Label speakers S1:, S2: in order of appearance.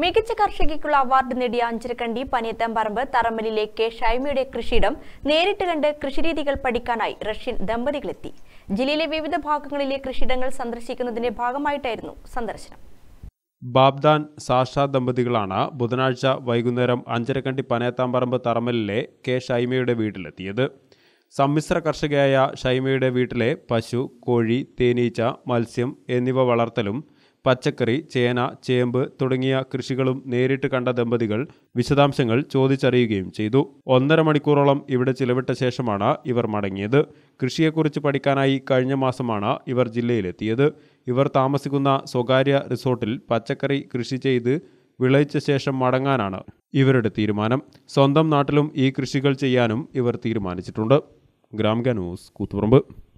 S1: മികച്ച കർഷകിക്കുള്ള അവാർഡ് നേടിയ അഞ്ചരക്കണ്ടി പനിയത്തമ്പറമ്പ് തറമ്പലിലെ കെ ഷൈമിയുടെ കൃഷിയിടം നേരിട്ട് കണ്ട് കൃഷിരീതികൾ പഠിക്കാനായി റഷ്യൻ ദമ്പതികളെത്തി ജില്ലയിലെ വിവിധ ഭാഗങ്ങളിലെ കൃഷിയിടങ്ങൾ സന്ദർശിക്കുന്നതിന്റെ ഭാഗമായിട്ടായിരുന്നു സന്ദർശനം
S2: ബാബ്ദാൻ സാഷ ദമ്പതികളാണ് ബുധനാഴ്ച വൈകുന്നേരം അഞ്ചരക്കണ്ടി പനയത്താമ്പറമ്പ് തറമലിലെ കെ ഷൈമയുടെ വീട്ടിലെത്തിയത് സമ്മിശ്ര കർഷകയായ ഷൈമയുടെ വീട്ടിലെ പശു കോഴി തേനീച്ച മത്സ്യം എന്നിവ വളർത്തലും പച്ചക്കറി ചേന ചേമ്പ് തുടങ്ങിയ കൃഷികളും നേരിട്ട് കണ്ട ദമ്പതികൾ വിശദാംശങ്ങൾ ചോദിച്ചറിയുകയും ചെയ്തു ഒന്നര മണിക്കൂറോളം ഇവിടെ ചിലവിട്ട ശേഷമാണ് ഇവർ മടങ്ങിയത് കൃഷിയെക്കുറിച്ച് പഠിക്കാനായി കഴിഞ്ഞ മാസമാണ് ഇവർ ജില്ലയിലെത്തിയത് ഇവർ താമസിക്കുന്ന സ്വകാര്യ റിസോർട്ടിൽ പച്ചക്കറി കൃഷി ചെയ്ത് വിളയിച്ച ശേഷം മടങ്ങാനാണ് ഇവരുടെ തീരുമാനം സ്വന്തം നാട്ടിലും ഈ കൃഷികൾ ചെയ്യാനും ഇവർ തീരുമാനിച്ചിട്ടുണ്ട് ഗ്രാംഗ ന്യൂസ് കൂത്തുപറമ്പ്